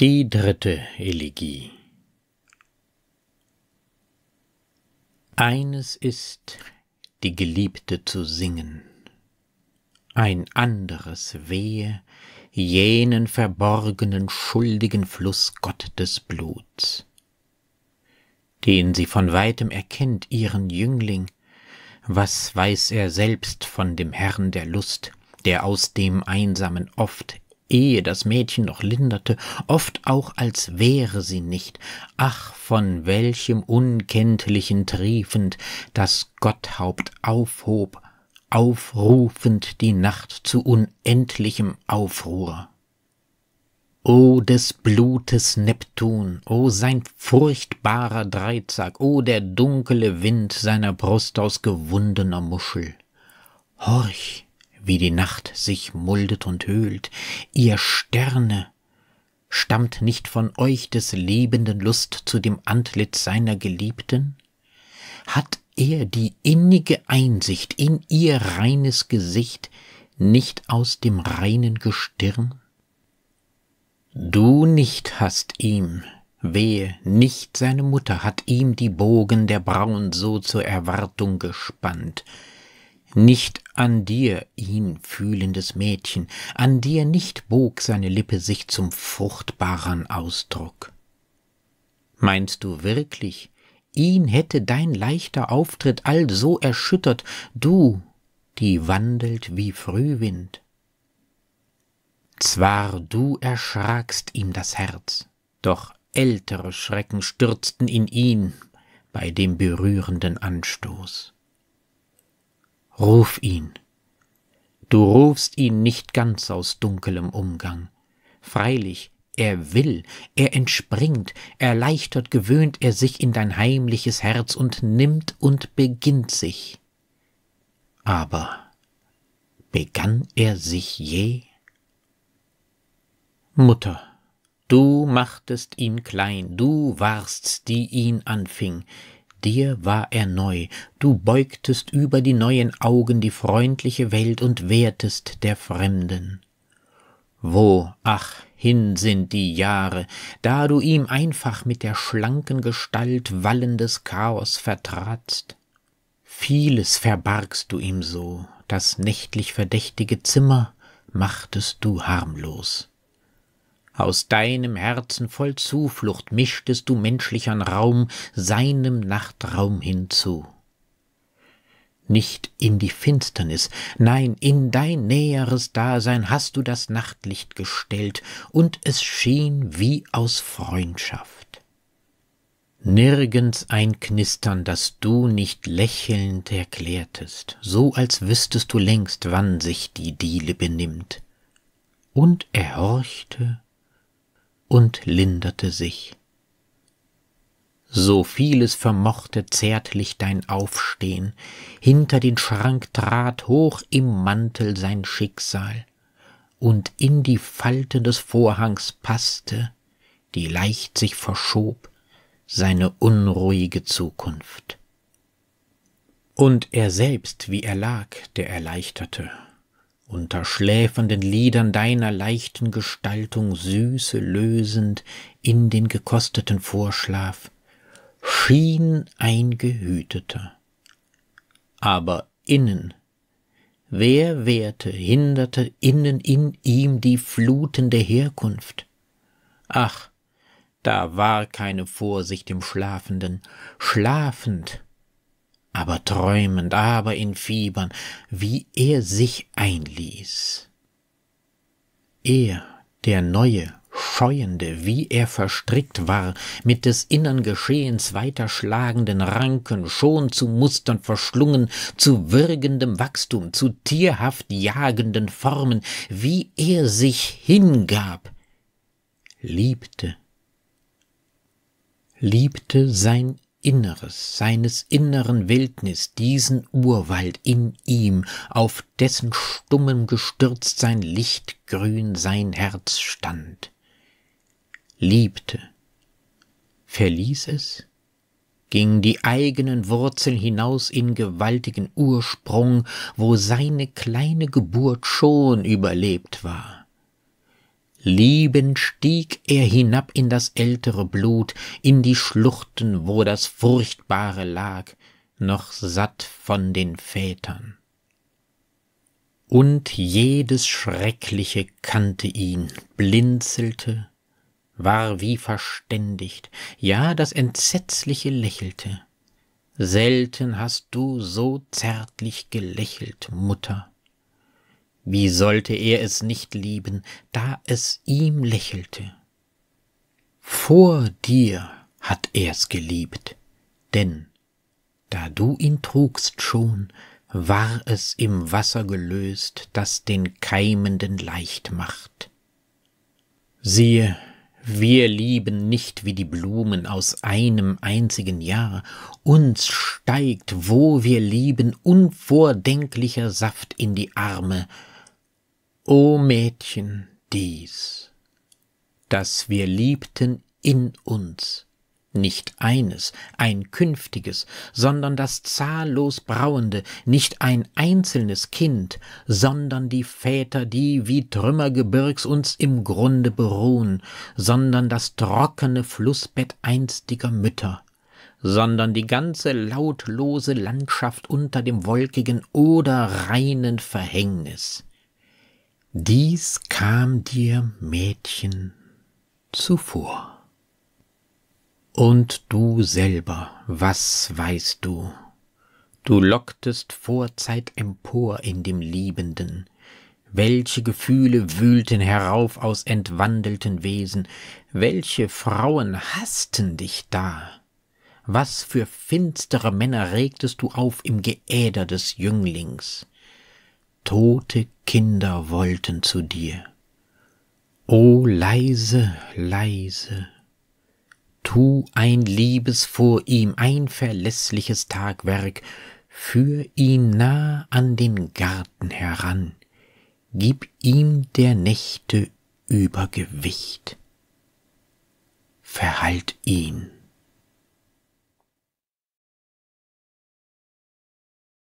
Die dritte Elegie Eines ist, die Geliebte zu singen, ein anderes wehe, jenen verborgenen schuldigen Fluss Gott des Bluts, den sie von weitem erkennt, ihren Jüngling, was weiß er selbst von dem Herrn der Lust, der aus dem Einsamen oft ehe das Mädchen noch linderte, oft auch als wäre sie nicht. Ach, von welchem unkenntlichen triefend das Gotthaupt aufhob, aufrufend die Nacht zu unendlichem Aufruhr. O des Blutes Neptun, o sein furchtbarer Dreizack, o der dunkle Wind seiner Brust aus gewundener Muschel. Horch, wie die Nacht sich muldet und höhlt, ihr Sterne, stammt nicht von euch des lebenden Lust zu dem Antlitz seiner Geliebten? Hat er die innige Einsicht in ihr reines Gesicht nicht aus dem reinen Gestirn? Du nicht hast ihm, wehe, nicht seine Mutter hat ihm die Bogen der Brauen so zur Erwartung gespannt, nicht an dir, ihn fühlendes Mädchen, an dir nicht bog seine Lippe sich zum fruchtbaren Ausdruck. Meinst du wirklich, ihn hätte dein leichter Auftritt also erschüttert, du, die wandelt wie Frühwind? Zwar du erschrakst ihm das Herz, doch ältere Schrecken stürzten in ihn bei dem berührenden Anstoß. Ruf ihn. Du rufst ihn nicht ganz aus dunkelem Umgang. Freilich, er will, er entspringt, erleichtert gewöhnt er sich in dein heimliches Herz und nimmt und beginnt sich. Aber begann er sich je? Mutter, du machtest ihn klein, du warst's, die ihn anfing, Dir war er neu, du beugtest über die neuen Augen die freundliche Welt und wehrtest der Fremden. Wo, ach, hin sind die Jahre, da du ihm einfach mit der schlanken Gestalt wallendes Chaos vertratst. Vieles verbargst du ihm so, das nächtlich verdächtige Zimmer machtest du harmlos. Aus deinem Herzen voll Zuflucht mischtest du menschlichern Raum seinem Nachtraum hinzu. Nicht in die Finsternis, nein, in dein näheres Dasein hast du das Nachtlicht gestellt, und es schien wie aus Freundschaft. Nirgends ein Knistern, das du nicht lächelnd erklärtest, so als wüsstest du längst, wann sich die Diele benimmt. Und er horchte und linderte sich. So vieles vermochte zärtlich dein Aufstehen, hinter den Schrank trat hoch im Mantel sein Schicksal, und in die Falte des Vorhangs passte, die leicht sich verschob, seine unruhige Zukunft. Und er selbst, wie er lag, der Erleichterte, unter schläfernden Liedern deiner leichten Gestaltung Süße lösend in den gekosteten Vorschlaf, schien ein Gehüteter. Aber innen, wer wehrte, hinderte innen in ihm die flutende Herkunft? Ach, da war keine Vorsicht im Schlafenden, schlafend aber träumend, aber in Fiebern, wie er sich einließ. Er, der neue, scheuende, wie er verstrickt war, mit des innern Geschehens weiterschlagenden Ranken, schon zu Mustern verschlungen, zu würgendem Wachstum, zu tierhaft jagenden Formen, wie er sich hingab, liebte, liebte sein Inneres, seines inneren Wildnis, diesen Urwald in ihm, auf dessen stummem gestürzt sein Lichtgrün sein Herz stand, liebte, verließ es, ging die eigenen Wurzeln hinaus in gewaltigen Ursprung, wo seine kleine Geburt schon überlebt war. Liebend stieg er hinab in das ältere Blut, in die Schluchten, wo das Furchtbare lag, noch satt von den Vätern. Und jedes Schreckliche kannte ihn, blinzelte, war wie verständigt, ja das Entsetzliche lächelte. Selten hast du so zärtlich gelächelt, Mutter. Wie sollte er es nicht lieben, da es ihm lächelte? Vor dir hat er's geliebt, denn da du ihn trugst schon, war es im Wasser gelöst, das den Keimenden leicht macht. Siehe, wir lieben nicht wie die Blumen aus einem einzigen Jahr, uns steigt, wo wir lieben, unvordenklicher Saft in die Arme, O Mädchen, dies, dass wir liebten in uns, nicht eines, ein künftiges, sondern das zahllos brauende, nicht ein einzelnes Kind, sondern die Väter, die wie Trümmergebirgs uns im Grunde beruhen, sondern das trockene Flussbett einstiger Mütter, sondern die ganze lautlose Landschaft unter dem wolkigen oder reinen Verhängnis. Dies kam dir, Mädchen, zuvor. Und du selber, was weißt du? Du locktest vorzeit empor in dem Liebenden. Welche Gefühle wühlten herauf aus entwandelten Wesen? Welche Frauen hassten dich da? Was für finstere Männer regtest du auf im Geäder des Jünglings? Tote Kinder wollten zu dir. O leise, leise, tu ein liebes vor ihm, ein verlässliches Tagwerk, führ ihn nah an den Garten heran, gib ihm der Nächte Übergewicht. Verhalt ihn.